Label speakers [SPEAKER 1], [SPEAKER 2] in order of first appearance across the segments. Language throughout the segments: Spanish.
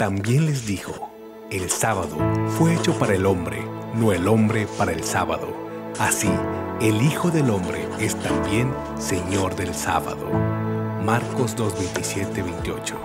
[SPEAKER 1] También les dijo, el sábado fue hecho para el hombre, no el hombre para el sábado. Así, el Hijo del Hombre es también Señor del sábado. Marcos 227 28.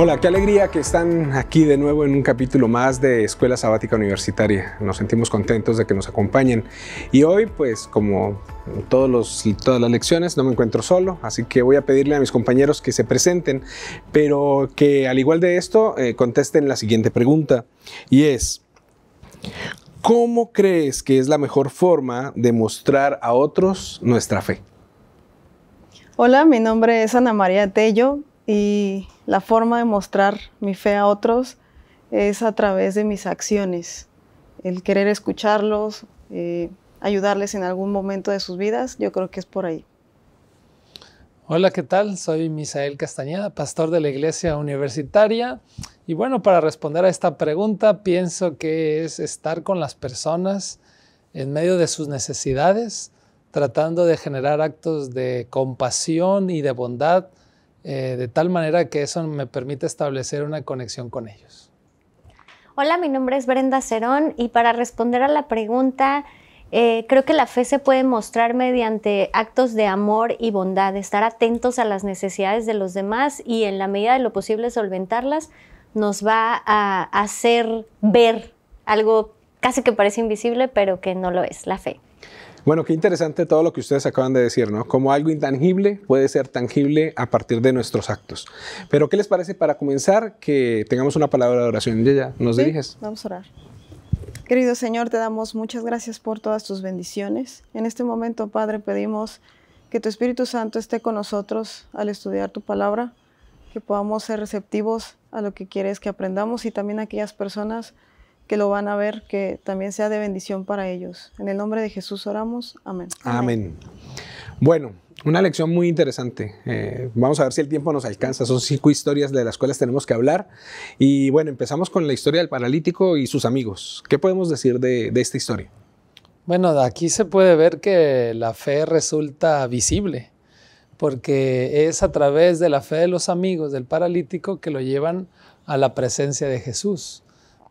[SPEAKER 1] Hola, qué alegría que están aquí de nuevo en un capítulo más de Escuela Sabática Universitaria. Nos sentimos contentos de que nos acompañen. Y hoy, pues como todos todas las lecciones, no me encuentro solo, así que voy a pedirle a mis compañeros que se presenten, pero que al igual de esto eh, contesten la siguiente pregunta. Y es, ¿cómo crees que es la mejor forma de mostrar a otros nuestra fe?
[SPEAKER 2] Hola, mi nombre es Ana María Tello, y la forma de mostrar mi fe a otros es a través de mis acciones, el querer escucharlos, eh, ayudarles en algún momento de sus vidas, yo creo que es por ahí.
[SPEAKER 3] Hola, ¿qué tal? Soy Misael Castañeda, pastor de la Iglesia Universitaria. Y bueno, para responder a esta pregunta, pienso que es estar con las personas en medio de sus necesidades, tratando de generar actos de compasión y de bondad eh, de tal manera que eso me permite establecer una conexión con ellos.
[SPEAKER 4] Hola, mi nombre es Brenda Cerón y para responder a la pregunta, eh, creo que la fe se puede mostrar mediante actos de amor y bondad, estar atentos a las necesidades de los demás y en la medida de lo posible solventarlas nos va a hacer ver algo casi que parece invisible, pero que no lo es, la fe.
[SPEAKER 1] Bueno, qué interesante todo lo que ustedes acaban de decir, ¿no? Como algo intangible puede ser tangible a partir de nuestros actos. Pero, ¿qué les parece para comenzar que tengamos una palabra de oración? ya, ¿nos diriges?
[SPEAKER 2] Vamos a orar. Querido Señor, te damos muchas gracias por todas tus bendiciones. En este momento, Padre, pedimos que tu Espíritu Santo esté con nosotros al estudiar tu palabra, que podamos ser receptivos a lo que quieres que aprendamos y también a aquellas personas que lo van a ver, que también sea de bendición para ellos. En el nombre de Jesús oramos. Amén.
[SPEAKER 1] Amén. Bueno, una lección muy interesante. Eh, vamos a ver si el tiempo nos alcanza. Son cinco historias de las cuales tenemos que hablar. Y bueno, empezamos con la historia del paralítico y sus amigos. ¿Qué podemos decir de, de esta historia?
[SPEAKER 3] Bueno, aquí se puede ver que la fe resulta visible, porque es a través de la fe de los amigos del paralítico que lo llevan a la presencia de Jesús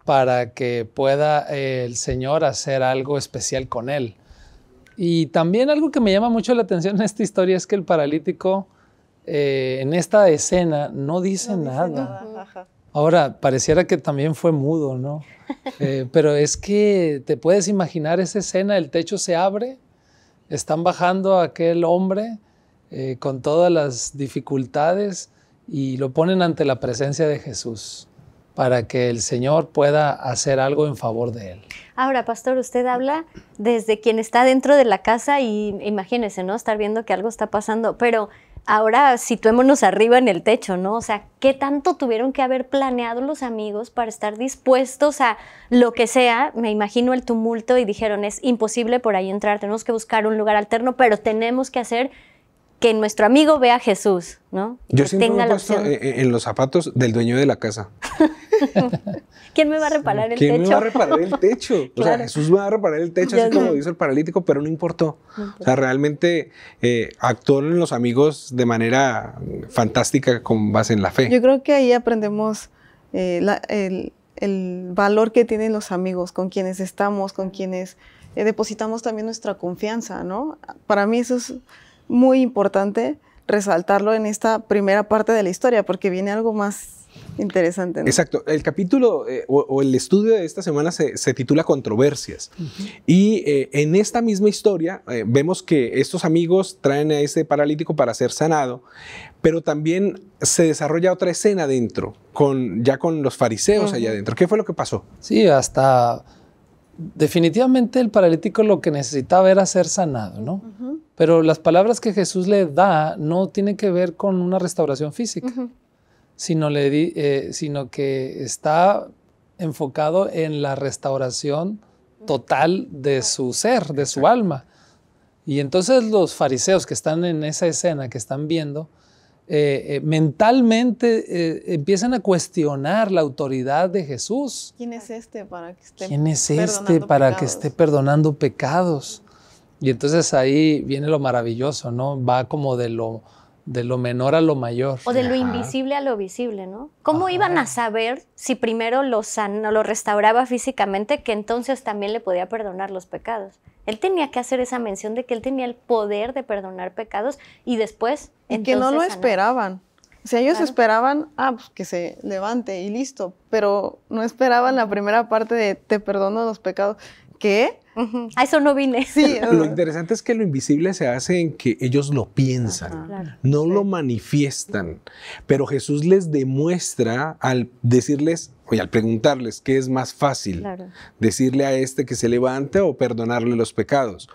[SPEAKER 3] para que pueda eh, el Señor hacer algo especial con él. Y también algo que me llama mucho la atención en esta historia es que el paralítico eh, en esta escena no dice, nada. Ahora, pareciera que también fue mudo, ¿no? Eh, pero es que te puedes imaginar esa escena, el techo se abre, están bajando a aquel hombre con todas las dificultades y lo ponen ante la presencia de Jesús para que el Señor pueda hacer algo en favor de él.
[SPEAKER 4] Ahora, pastor, usted habla desde quien está dentro de la casa y imagínese, ¿no? Estar viendo que algo está pasando, pero ahora situémonos arriba en el techo, ¿no? O sea, ¿qué tanto tuvieron que haber planeado los amigos para estar dispuestos a lo que sea? Me imagino el tumulto y dijeron, es imposible por ahí entrar, tenemos que buscar un lugar alterno, pero tenemos que hacer que nuestro amigo vea a Jesús, ¿no? Yo que siempre tenga me he
[SPEAKER 1] e, e, en los zapatos del dueño de la casa.
[SPEAKER 4] ¿Quién me va a reparar el techo? ¿Quién me va a reparar el techo? O sea, Jesús
[SPEAKER 1] me va a reparar el techo, así como como dice el paralítico, pero no importó. o sea, realmente eh, actuaron los amigos de manera fantástica con base en la fe. Yo
[SPEAKER 2] creo que ahí aprendemos eh, el valor que tienen los amigos, con quienes estamos, con quienes eh, depositamos también nuestra confianza, ¿no? Para mí eso es muy importante resaltarlo en esta primera parte de la historia, porque viene algo más interesante.
[SPEAKER 1] Exacto. El capítulo eh, o, el estudio de esta semana se, titula Controversias. Y eh, en esta misma historia eh, vemos que estos amigos traen a ese paralítico para ser sanado, pero también se desarrolla otra escena dentro, con, ya con los fariseos allá adentro. ¿Qué fue lo que pasó?
[SPEAKER 3] Sí, hasta definitivamente el paralítico lo que necesitaba era ser sanado, ¿no? Pero las palabras que Jesús le da no tienen que ver con una restauración física, eh, sino que está enfocado en la restauración total de su ser, de su alma. Y entonces los fariseos que están en esa escena, que están viendo, eh, eh, mentalmente eh, empiezan a cuestionar la autoridad de Jesús.
[SPEAKER 2] ¿Quién es este para que esté, este que esté
[SPEAKER 3] perdonando pecados? Y entonces ahí viene lo maravilloso, ¿no? Va como de lo de lo menor a lo mayor. O de lo invisible
[SPEAKER 4] a lo visible, ¿no? ¿Cómo iban a saber si primero lo, sanó, lo restauraba físicamente que entonces también le podía perdonar los pecados? Él tenía que hacer esa mención de que él tenía el poder de perdonar pecados y después... Y que no lo
[SPEAKER 2] esperaban. O sea, ellos esperaban, ah, pues que se levante y listo, pero no esperaban la primera parte de te perdono los pecados.
[SPEAKER 4] ¿Qué? A eso no vine. lo
[SPEAKER 1] interesante es que lo invisible se hace en que ellos lo piensan, no lo manifiestan, pero Jesús les demuestra al decirles, oye, al preguntarles qué es más fácil, decirle a este que se levante o perdonarle los pecados.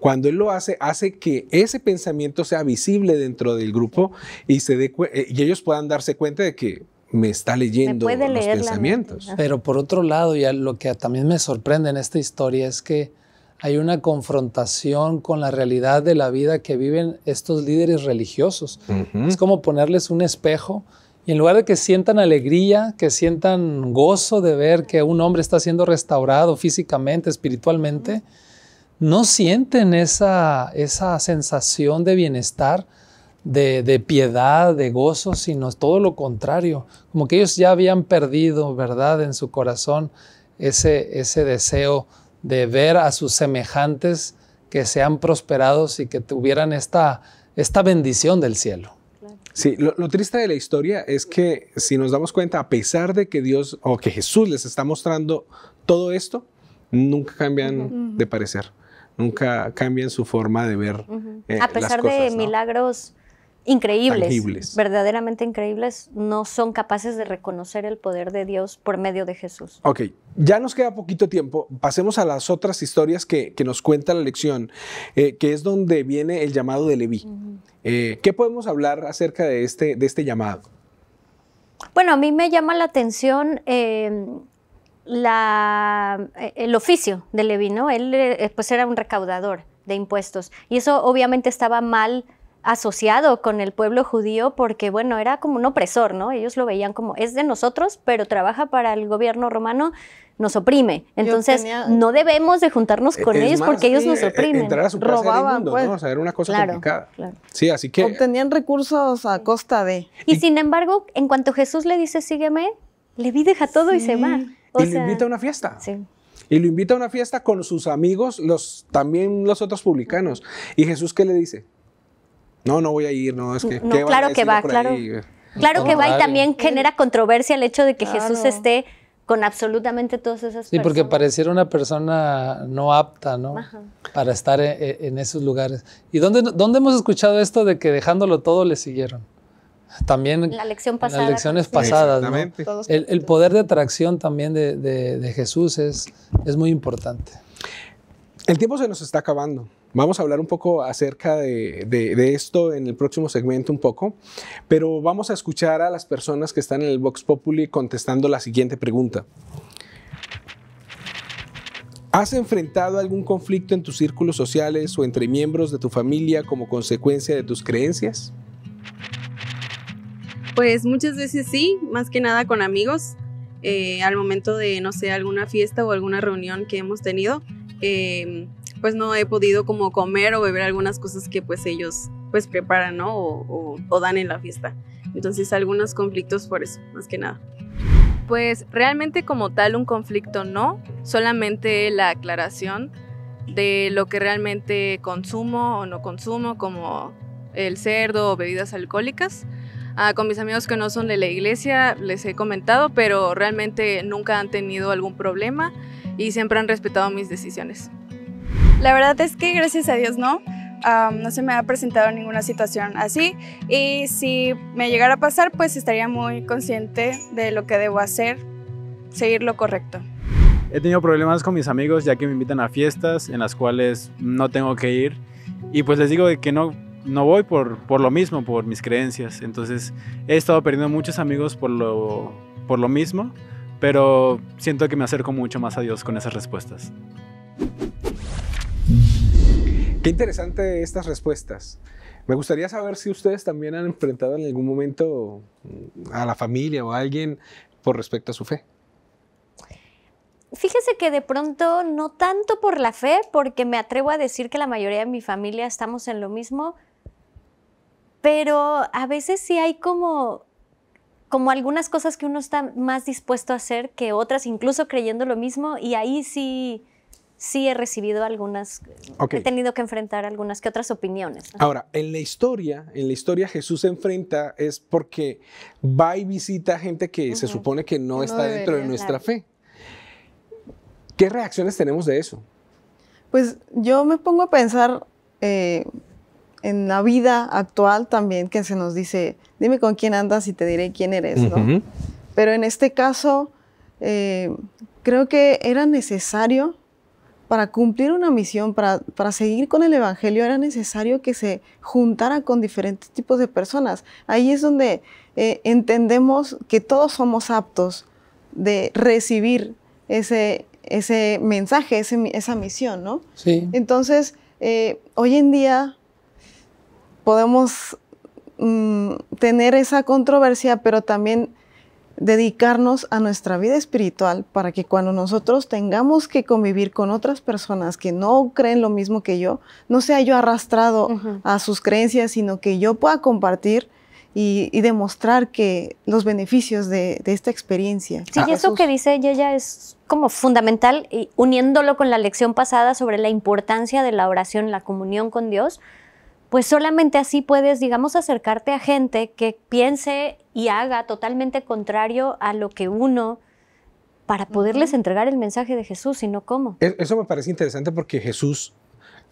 [SPEAKER 1] Cuando Él lo hace, hace que ese pensamiento sea visible dentro del grupo y, se eh, y ellos puedan darse cuenta de que me
[SPEAKER 3] está leyendo los pensamientos. Pero por otro lado, y lo que también me sorprende en esta historia es que hay una confrontación con la realidad de la vida que viven estos líderes religiosos. Es como ponerles un espejo y en lugar de que sientan alegría, que sientan gozo de ver que un hombre está siendo restaurado físicamente, espiritualmente, no sienten esa, esa sensación de bienestar, de, piedad, de gozo, sino todo lo contrario, como que ellos ya habían perdido, ¿verdad?, en su corazón ese, ese deseo de ver a sus semejantes que sean prosperados y que tuvieran esta, esta bendición del cielo.
[SPEAKER 1] Sí, lo, triste de la historia es que si nos damos cuenta, a pesar de que Dios o que Jesús les está mostrando todo esto, nunca cambian de parecer, nunca cambian su forma de ver.
[SPEAKER 4] Eh, a pesar de milagros increíbles, verdaderamente increíbles, no son capaces de reconocer el poder de Dios por medio de Jesús.
[SPEAKER 1] Ok, ya nos queda poquito tiempo, pasemos a las otras historias que, nos cuenta la lección, eh, que es donde viene el llamado de Leví. Eh, ¿Qué podemos hablar acerca este, de este, llamado?
[SPEAKER 4] Bueno, a mí me llama la atención... Em, eh, el oficio de Leví, ¿no? Él pues era un recaudador de impuestos y eso obviamente estaba mal asociado con el pueblo judío porque, bueno, era como un opresor, ¿no? Ellos lo veían como, es de nosotros, pero trabaja para el gobierno romano, nos oprime. Entonces, no debemos de juntarnos e-, con ellos porque ellos nos e-, e-, oprimen. Robaban, ¿no? Pues. O sea, era una cosa complicada. Sí, así que... tenían recursos a costa de... Y, sin embargo, en cuanto Jesús le dice, sígueme, Levi deja todo y se va. O y sea... invita a una fiesta. Sí
[SPEAKER 1] y lo invita a una fiesta con sus amigos, los también los otros publicanos. ¿Y Jesús qué le dice?
[SPEAKER 3] no, no voy a ir, no, es que... No, claro que va, claro. Claro que va y también
[SPEAKER 4] genera controversia el hecho de que Jesús esté con absolutamente todas esas personas. Sí, porque
[SPEAKER 3] pareciera una persona no apta, ¿no? Para estar e, e, en, esos lugares. ¿Y dónde, dónde hemos escuchado esto de que dejándolo todo le siguieron? También la
[SPEAKER 4] lección pasada, las lecciones pasadas.
[SPEAKER 3] El, poder de atracción también de, de Jesús es, es muy importante. El
[SPEAKER 1] tiempo se nos está acabando. Vamos a hablar un poco acerca de, esto en el próximo segmento un poco, pero vamos a escuchar a las personas que están en el Vox Populi contestando la siguiente pregunta. ¿Has enfrentado algún conflicto en tus círculos sociales o entre miembros de tu familia como consecuencia de tus creencias?
[SPEAKER 2] Pues muchas veces sí, más que nada con amigos. Eh, al momento de, no sé, alguna fiesta o alguna reunión que hemos tenido, em, pues no he podido como comer o beber algunas cosas que pues ellos pues preparan, O, dan en la fiesta. Entonces algunos conflictos por eso, más que nada. Pues realmente como tal un conflicto no, solamente la aclaración de lo que realmente consumo o no consumo, como el cerdo o bebidas alcohólicas. Ah, con mis amigos que no son de la iglesia les he comentado, pero realmente nunca han tenido algún problema y siempre han respetado mis decisiones. La verdad es que gracias a Dios no. no se me ha presentado ninguna situación así y si me llegara a pasar pues estaría muy consciente de lo que debo hacer, seguir lo correcto.
[SPEAKER 1] He tenido problemas con mis amigos ya que me invitan a fiestas en las cuales no tengo que ir y pues les digo que no, no voy por, lo mismo, por mis creencias. Entonces he estado perdiendo muchos amigos por lo, por lo mismo, pero siento que me acerco mucho más a Dios con esas respuestas. Qué interesante estas respuestas. Me gustaría saber si ustedes también han enfrentado en algún momento a la familia o a alguien por respecto a su fe.
[SPEAKER 4] Fíjese que de pronto no tanto por la fe, porque me atrevo a decir que la mayoría de mi familia estamos en lo mismo, pero a veces sí hay como como algunas cosas que uno está más dispuesto a hacer que otras, incluso creyendo lo mismo, y ahí sí sí he recibido algunas, he tenido que enfrentar algunas que otras opiniones.
[SPEAKER 1] Ahora, en la historia, en la historia Jesús se enfrenta es porque va y visita gente que se supone que no, está dentro de nuestra fe. ¿Qué reacciones tenemos de eso?
[SPEAKER 2] Pues yo me pongo a pensar eh, en la vida actual también que se nos dice, dime con quién andas y te diré quién eres, Pero en este caso, eh, creo que era necesario para cumplir una misión, para, seguir con el Evangelio, era necesario que se juntara con diferentes tipos de personas. Ahí es donde eh, entendemos que todos somos aptos de recibir ese, ese mensaje, esa misión, ¿no? Sí. Entonces, eh, hoy en día podemos mm, tener esa controversia, pero también dedicarnos a nuestra vida espiritual para que cuando nosotros tengamos que convivir con otras personas que no creen lo mismo que yo, no sea yo arrastrado a sus creencias, sino que yo pueda compartir y, demostrar que los beneficios de, esta experiencia. Sí, y eso
[SPEAKER 4] que dice ella es como fundamental, y uniéndolo con la lección pasada sobre la importancia de la oración, la comunión con Dios, pues solamente así puedes, digamos, acercarte a gente que piense y haga totalmente contrario a lo que uno para poderles entregar el mensaje de Jesús, ¿Sino no cómo.
[SPEAKER 1] Eso me parece interesante porque Jesús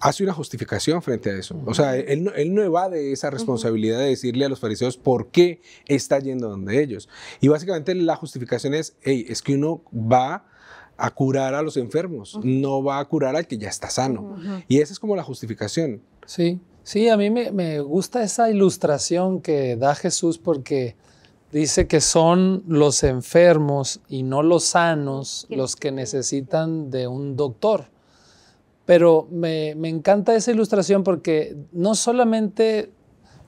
[SPEAKER 1] hace una justificación frente a eso. O sea, él, no evade esa responsabilidad de decirle a los fariseos por qué está yendo donde ellos. Y básicamente la justificación es, hey, es que uno va a curar a los enfermos, no va
[SPEAKER 3] a curar al que ya está sano. Y esa es como la
[SPEAKER 1] justificación.
[SPEAKER 3] Sí. Sí, a mí me, gusta esa ilustración que da Jesús porque dice que son los enfermos y no los sanos los que necesitan de un doctor. Pero me encanta esa ilustración porque no solamente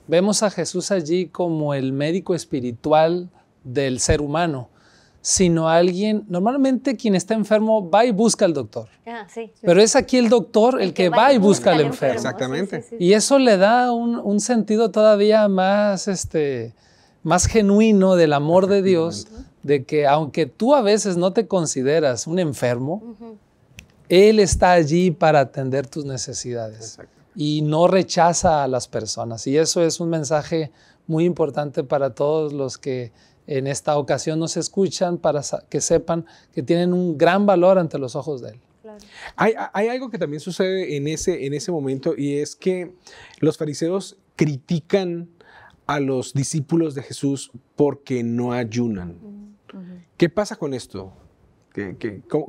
[SPEAKER 3] vemos a Jesús allí como el médico espiritual del ser humano, sino alguien, normalmente quien está enfermo va y busca al doctor. Ah, Pero es aquí el doctor el, que, va y busca al enfermo. Exactamente. y eso le da un, sentido todavía más, este, más genuino del amor de Dios, de que aunque tú a veces no te consideras un enfermo, Él está allí para atender tus necesidades y no rechaza a las personas. Y eso es un mensaje muy importante para todos los que en esta ocasión nos escuchan para que sepan que tienen un gran valor ante los ojos de Él.
[SPEAKER 1] Hay, algo que también sucede en ese, en ese momento y es que los fariseos critican a los discípulos de Jesús porque no ayunan. Mm. ¿Qué pasa con esto?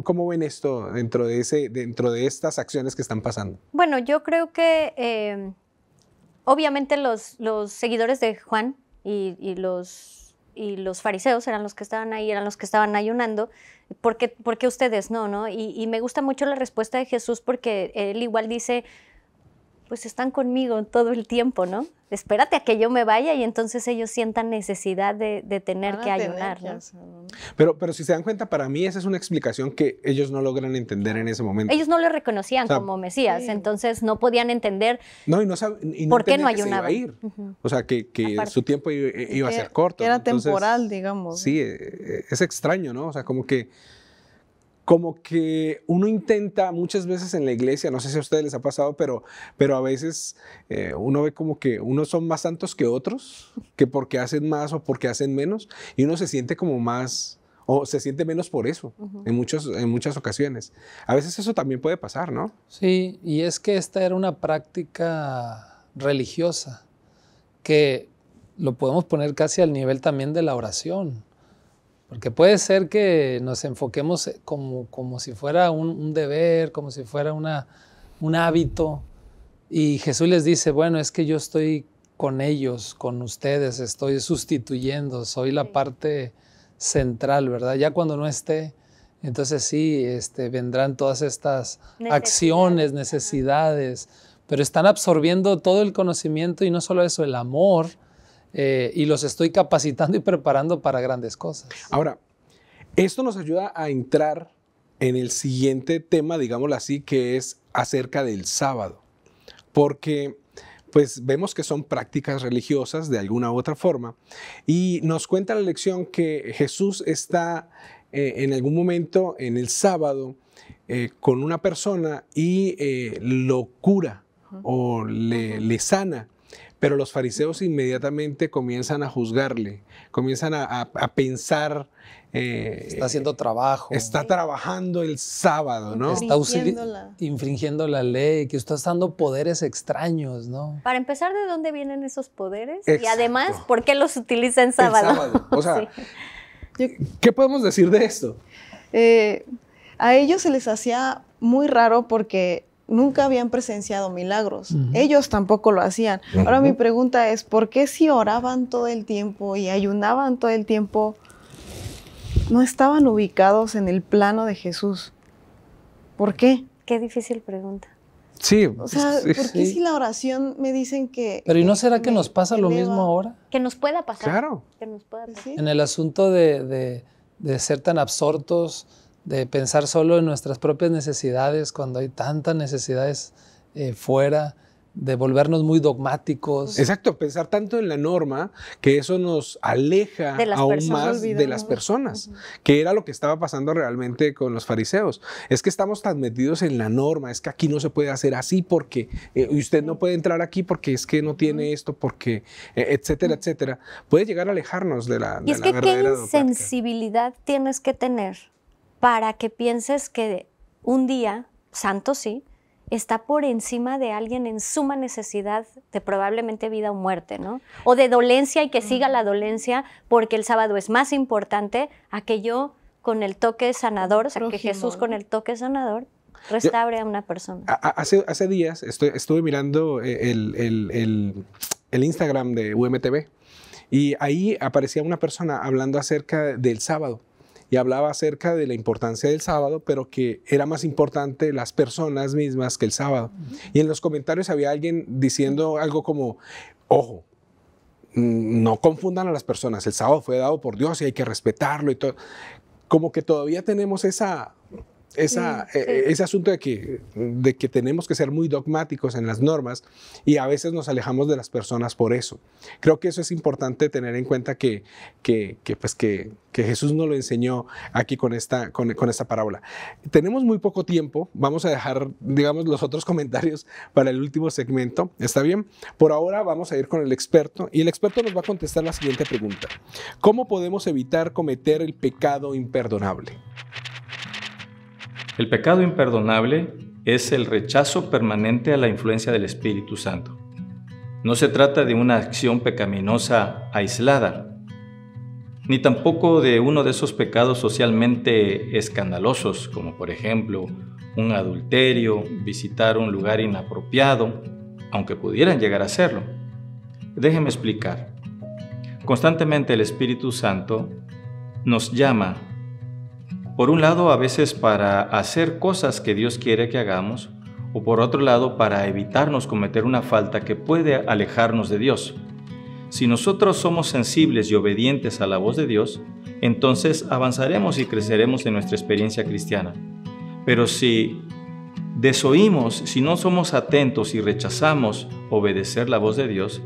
[SPEAKER 1] cómo, ven esto dentro de, ese, dentro de estas acciones que están pasando?
[SPEAKER 4] Bueno, yo creo que eh, obviamente los, los seguidores de Juan y los y los fariseos eran los que estaban ahí, eran los que estaban ayunando, ¿por qué, ustedes no? no? Y, y, me gusta mucho la respuesta de Jesús porque él igual dice, pues están conmigo todo el tiempo, ¿no? Espérate a que yo me vaya y entonces ellos sientan necesidad de, tener que ayunar.
[SPEAKER 1] pero, pero si se dan cuenta, para mí esa es una explicación que ellos no logran entender en ese momento. Ellos
[SPEAKER 4] no lo reconocían como Mesías, entonces no podían entender
[SPEAKER 1] por qué no ayunaban. ir. O sea, que, su tiempo iba, a ser corto. Era temporal, digamos. Sí, e, e, es extraño, ¿no? O sea, como que como que uno intenta muchas veces en la iglesia, no sé si a ustedes les ha pasado, pero, pero a veces eh, uno ve como que unos son más santos que otros, que porque hacen más o porque hacen menos, y uno se siente como más, o se siente menos por eso en, en muchas ocasiones. A veces eso también puede
[SPEAKER 3] pasar, ¿no? Sí, y es que esta era una práctica religiosa que lo podemos poner casi al nivel también de la oración. Porque puede ser que nos enfoquemos eh, como, como si fuera un, deber, como si fuera una, un hábito. Y Jesús les dice, bueno, es que yo estoy con ellos, con ustedes, estoy sustituyendo, soy la parte central, ¿verdad? Ya cuando no esté, entonces sí, este, vendrán todas estas acciones, necesidades, pero están absorbiendo todo el conocimiento y no solo eso, el amor eh, y los estoy capacitando y preparando para grandes cosas.
[SPEAKER 1] Ahora, esto nos ayuda a entrar en el siguiente tema, digámoslo así, que es acerca del sábado, porque pues vemos que son prácticas religiosas de alguna u otra forma y nos cuenta la lección que Jesús está eh, en algún momento en el sábado eh, con una persona y lo cura o le sana. Pero los fariseos inmediatamente comienzan a juzgarle, comienzan a, pensar.
[SPEAKER 3] Eh, está haciendo trabajo. Está trabajando el sábado, ¿no? Está infringiendo la ley, que está dando poderes extraños, ¿no?
[SPEAKER 4] Para empezar, ¿de dónde vienen esos poderes?
[SPEAKER 3] Y además,
[SPEAKER 4] ¿por qué los utiliza en
[SPEAKER 3] sábado? sábado. O sea,
[SPEAKER 1] ¿qué podemos decir de esto?
[SPEAKER 2] Eh, a ellos se les hacía muy raro porque nunca habían presenciado milagros. Ellos tampoco lo hacían. Ahora mi pregunta es, ¿por qué si oraban todo el tiempo y ayunaban todo el tiempo, no estaban ubicados en el plano de Jesús? ¿Por qué? Qué difícil pregunta.
[SPEAKER 3] Sí. O sea, pues, ¿por qué si
[SPEAKER 2] la oración me dicen que...
[SPEAKER 3] Pero ¿y no será que nos pasa lo mismo ahora?
[SPEAKER 4] Que nos pueda pasar. Claro. Que nos pueda pues pasar. En el
[SPEAKER 3] asunto de, de, de ser tan absortos de pensar solo en nuestras propias necesidades cuando hay tantas necesidades eh, fuera, de volvernos muy dogmáticos. Exacto, pensar tanto en la norma que eso nos aleja aún más de las
[SPEAKER 1] personas, que era lo que estaba pasando realmente con los fariseos. Es que estamos tan metidos en la norma, es que aquí no se puede hacer así porque eh, usted no puede entrar aquí porque es que no tiene esto, porque e, etcétera, etcétera. Puede llegar a alejarnos de la... Y es que qué
[SPEAKER 4] insensibilidad tienes que tener para que pienses que un día, santo sí, está por encima de alguien en suma necesidad de probablemente vida o muerte, ¿no? O de dolencia y que siga la dolencia porque el sábado es más importante a que yo con el toque sanador, o sea, que Jesús con el toque sanador restaure a una persona.
[SPEAKER 1] hace, días estuve mirando eh, el, el Instagram de UMTV y ahí aparecía una persona hablando acerca del sábado y hablaba acerca de la importancia del sábado, pero que era más importante las personas mismas que el sábado. Y en los comentarios había alguien diciendo algo como, ojo, mm, no confundan a las personas, el sábado fue dado por Dios y hay que respetarlo y todo. Como que todavía tenemos esa esa, eh, ese asunto de que, tenemos que ser muy dogmáticos en las normas y a veces nos alejamos de las personas por eso. Creo que eso es importante tener en cuenta que, pues, Jesús nos lo enseñó aquí con esta, con esta parábola. Tenemos muy poco tiempo, vamos a dejar, digamos, los otros comentarios para el último segmento, ¿está bien? Por ahora vamos a ir con el experto y el experto nos va a contestar la siguiente pregunta. ¿Cómo podemos evitar cometer el pecado imperdonable?
[SPEAKER 5] El pecado imperdonable es el rechazo permanente a la influencia del Espíritu Santo. No se trata de una acción pecaminosa aislada, ni tampoco de uno de esos pecados socialmente escandalosos, como por ejemplo un adulterio, visitar un lugar inapropiado, aunque pudieran llegar a hacerlo. Déjenme explicar. Constantemente el Espíritu Santo nos llama por un lado, a veces para hacer cosas que Dios quiere que hagamos, o por otro lado, para evitarnos cometer una falta que puede alejarnos de Dios. Si nosotros somos sensibles y obedientes a la voz de Dios, entonces avanzaremos y creceremos en nuestra experiencia cristiana. Pero si desoímos, si no somos atentos y rechazamos obedecer la voz de Dios,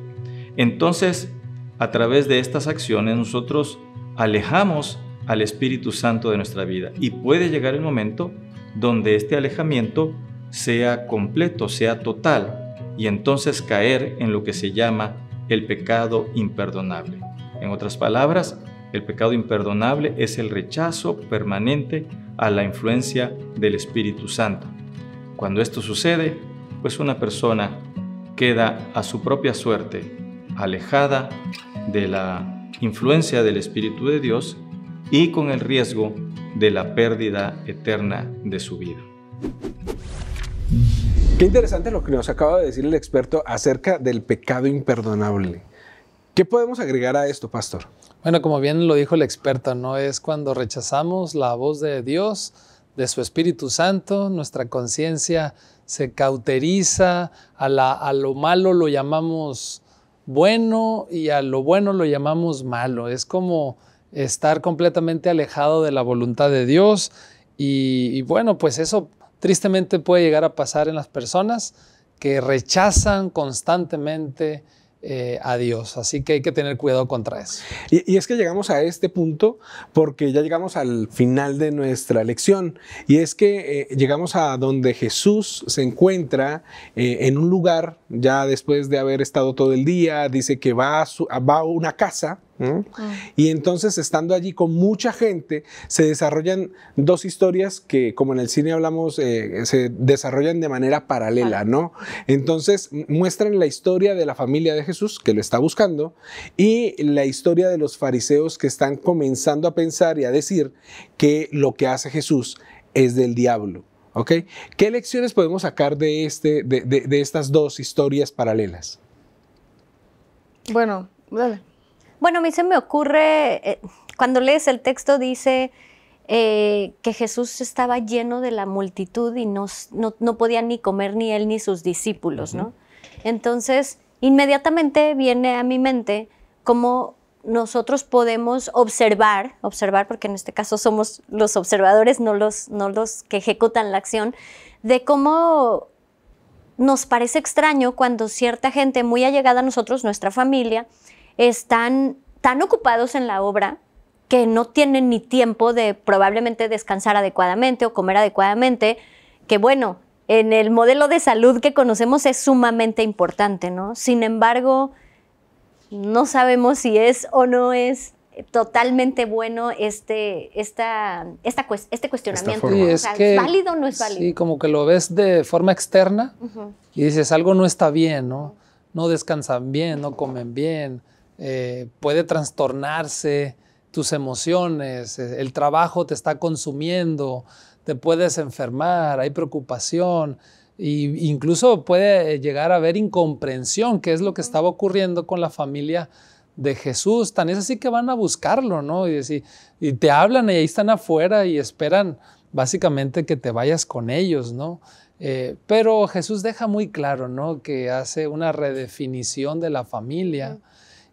[SPEAKER 5] entonces a través de estas acciones nosotros alejamos al Espíritu Santo de nuestra vida. Y puede llegar el momento donde este alejamiento sea completo, sea total, y entonces caer en lo que se llama el pecado imperdonable. En otras palabras, el pecado imperdonable es el rechazo permanente a la influencia del Espíritu Santo. Cuando esto sucede, pues una persona queda a su propia suerte, alejada de la influencia del Espíritu de Dios y con el riesgo de la pérdida eterna de su vida.
[SPEAKER 1] Qué interesante lo que nos acaba de decir el experto acerca del pecado imperdonable. ¿Qué podemos agregar a esto, pastor?
[SPEAKER 3] Bueno, como bien lo dijo el experto, no es cuando rechazamos la voz de Dios, de su Espíritu Santo, nuestra conciencia se cauteriza, a, a, lo malo lo llamamos bueno y a lo bueno lo llamamos malo. Es como estar completamente alejado de la voluntad de Dios. Y, bueno, pues eso tristemente puede llegar a pasar en las personas que rechazan constantemente eh, a Dios. Así que hay que tener cuidado contra eso. Y, es que llegamos a este punto porque
[SPEAKER 1] ya llegamos al final de nuestra lección. Y es que eh, llegamos a donde Jesús se encuentra eh, en un lugar, ya después de haber estado todo el día, dice que va a una casa Ah. Y entonces, estando allí con mucha gente, se desarrollan dos historias que, como en el cine hablamos, eh, se desarrollan de manera paralela, ¿no? Entonces, muestran la historia de la familia de Jesús, que lo está buscando, y la historia de los fariseos que están comenzando a pensar y a decir que lo que hace Jesús es del diablo. ¿Ok? ¿Qué lecciones podemos sacar de, este, de estas dos historias paralelas?
[SPEAKER 4] Bueno, dale. Bueno, a mí se me ocurre, eh, cuando lees el texto dice eh, que Jesús estaba lleno de la multitud y no, no, podía ni comer ni él ni sus discípulos, Entonces, inmediatamente viene a mi mente cómo nosotros podemos observar, observar, porque en este caso somos los observadores, no los, no los que ejecutan la acción, de cómo nos parece extraño cuando cierta gente muy allegada a nosotros, nuestra familia, están tan ocupados en la obra que no tienen ni tiempo de probablemente descansar adecuadamente o comer adecuadamente, que bueno, en el modelo de salud que conocemos es sumamente importante, ¿no? Sin embargo, no sabemos si es o no es totalmente bueno este, este cuestionamiento. es, válido o no es válido? Sí,
[SPEAKER 3] como que lo ves de forma externa y dices, algo no está bien, ¿no? No descansan bien, no comen bien, eh, puede trastornarse tus emociones, eh, el trabajo te está consumiendo, te puedes enfermar, hay preocupación, e incluso puede eh, llegar a haber incomprensión, que es lo que estaba ocurriendo con la familia de Jesús. Tan es así que van a buscarlo, ¿no? Y, y te hablan y ahí están afuera y esperan básicamente que te vayas con ellos, ¿no? pero Jesús deja muy claro, ¿no? Que hace una redefinición de la familia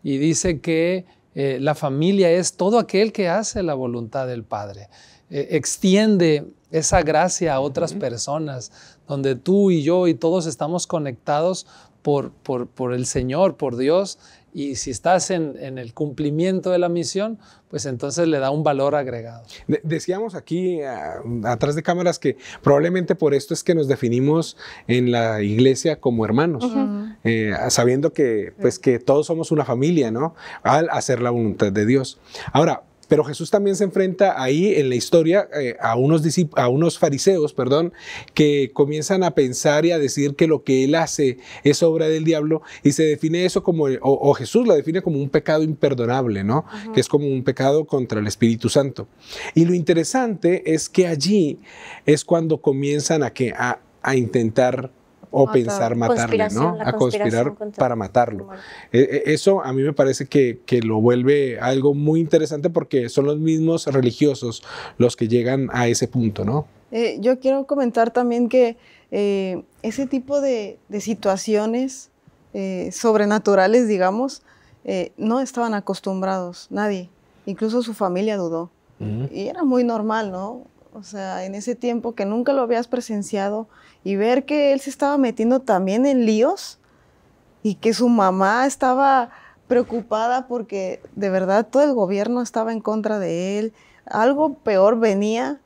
[SPEAKER 3] y dice que eh, la familia es todo aquel que hace la voluntad del Padre. Eh, extiende esa gracia a otras personas, donde tú y yo y todos estamos conectados por, por, el Señor, por Dios, y si estás en, el cumplimiento de la misión, pues entonces le da un valor agregado.
[SPEAKER 1] decíamos aquí, atrás de cámaras, que probablemente por esto es que nos definimos en la iglesia como hermanos, eh, sabiendo que, pues, que todos somos una familia, ¿no? Al hacer la voluntad de Dios. Ahora, pero Jesús también se enfrenta ahí en la historia eh, a, unos a unos fariseos perdón, que comienzan a pensar y a decir que lo que él hace es obra del diablo y se define eso como, o, Jesús la define como un pecado imperdonable, ¿no? Que es como un pecado contra el Espíritu Santo. Y lo interesante es que allí es cuando comienzan a, que, a intentar o pensar matarle, ¿no? A conspirar para matarlo. E, e, eso a mí me parece que, lo vuelve algo muy interesante porque son los mismos religiosos los que llegan a ese punto, ¿no?
[SPEAKER 2] Eh, yo quiero comentar también que eh, ese tipo de, situaciones eh, sobrenaturales, digamos, no estaban acostumbrados, nadie. Incluso su familia dudó. Y era muy normal, ¿no? o sea, en ese tiempo que nunca lo habías presenciado y ver que él se estaba metiendo también en líos y que su mamá estaba preocupada porque de verdad todo el gobierno estaba en contra de él, algo peor venía,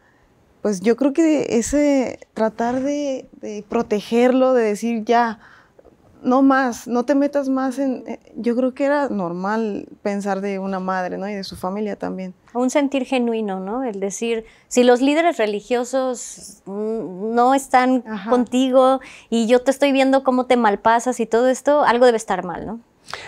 [SPEAKER 2] pues yo creo que ese tratar de, de protegerlo, de decir ya, no más, no te metas más en... Eh, yo creo que era normal
[SPEAKER 4] pensar de una madre, ¿no? Y de su familia también. Un sentir genuino, ¿no? El decir, si los líderes religiosos mm, no están contigo y yo te estoy viendo cómo te malpasas y todo esto, algo debe estar mal, ¿no?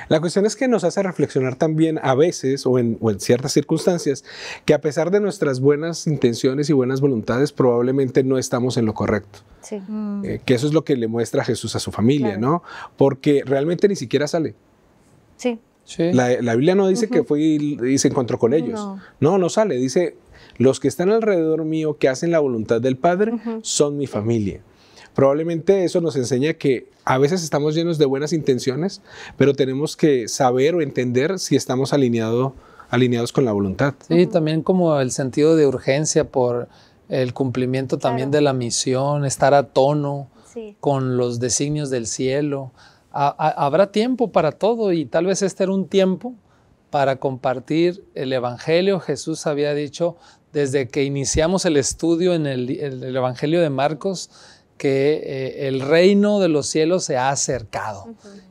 [SPEAKER 1] La cuestión es que nos hace reflexionar también a veces o en, ciertas circunstancias que a pesar de nuestras buenas intenciones y buenas voluntades probablemente no estamos en lo correcto.
[SPEAKER 5] Sí. Mm.
[SPEAKER 1] Eh, que eso es lo que le muestra Jesús a su familia, ¿no? Porque realmente ni siquiera sale.
[SPEAKER 4] Sí. sí. La,
[SPEAKER 1] Biblia no dice que fue y, se encontró con ellos. No. no. sale. Dice, los que están alrededor mío, que hacen la voluntad del Padre, son mi familia. Probablemente eso nos enseña que a veces estamos llenos de buenas intenciones, pero tenemos que saber o entender si estamos alineado, alineados con la voluntad.
[SPEAKER 3] Sí, también como el sentido de urgencia por el cumplimiento también de la misión, estar a tono con los designios del cielo. habrá tiempo para todo y tal vez este era un tiempo para compartir el Evangelio. Jesús había dicho desde que iniciamos el estudio en el Evangelio de Marcos, que eh, el reino de los cielos se ha acercado.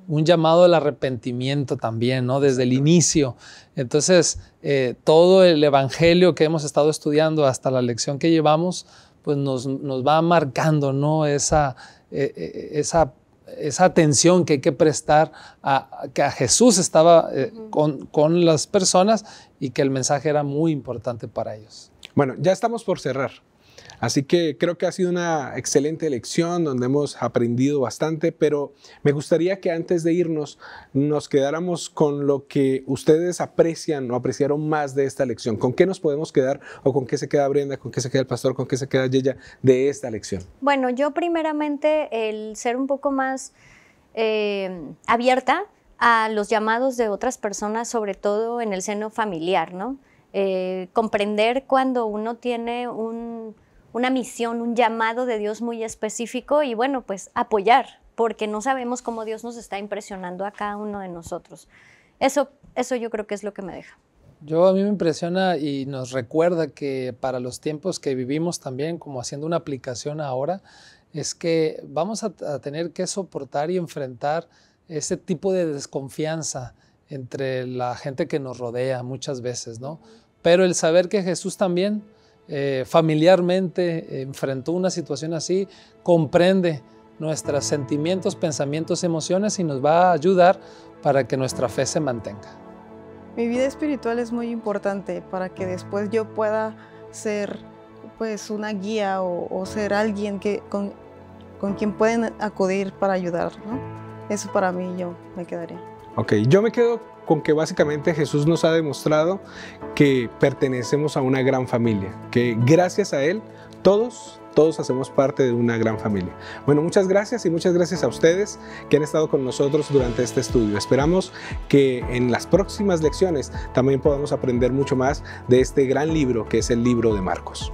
[SPEAKER 3] Un llamado al arrepentimiento también, ¿no? Desde el inicio. Entonces, eh, todo el evangelio que hemos estado estudiando hasta la lección que llevamos, pues nos, va marcando, ¿no? Esa, eh, esa, esa, atención que hay que prestar a, que a Jesús estaba con las personas y que el mensaje era muy importante para ellos.
[SPEAKER 1] Bueno, ya estamos por cerrar. Así que creo que ha sido una excelente lección donde hemos aprendido bastante, pero me gustaría que antes de irnos nos quedáramos con lo que ustedes aprecian o apreciaron más de esta lección. ¿Con qué nos podemos quedar o con qué se queda Brenda, con qué se queda el pastor, con qué se queda Yeya de esta lección?
[SPEAKER 4] Bueno, yo primeramente el ser un poco más eh, abierta a los llamados de otras personas, sobre todo en el seno familiar, ¿no? Eh, comprender cuando uno tiene un, una misión, un llamado de Dios muy específico y bueno, pues apoyar, porque no sabemos cómo Dios nos está impresionando a cada uno de nosotros. Eso, eso yo creo que es lo que me deja.
[SPEAKER 3] Yo a mí me impresiona y nos recuerda que para los tiempos que vivimos también, como haciendo una aplicación ahora, es que vamos a, a tener que soportar y enfrentar ese tipo de desconfianza entre la gente que nos rodea muchas veces, ¿no? Pero el saber que Jesús también eh, familiarmente enfrentó una situación así, comprende nuestros sentimientos, pensamientos, emociones y nos va a ayudar para que nuestra fe se mantenga.
[SPEAKER 2] Mi vida espiritual es muy importante para que después yo pueda ser pues una guía o, ser alguien que, con, con, quien pueden acudir para ayudar. ¿no? Eso para mí yo me quedaría.
[SPEAKER 1] Ok, yo me quedo con que básicamente Jesús nos ha demostrado que pertenecemos a una gran familia, que gracias a Él todos, todos hacemos parte de una gran familia. Bueno, muchas gracias y muchas gracias a ustedes que han estado con nosotros durante este estudio. Esperamos que en las próximas lecciones también podamos aprender mucho más de este gran libro que es el libro de Marcos.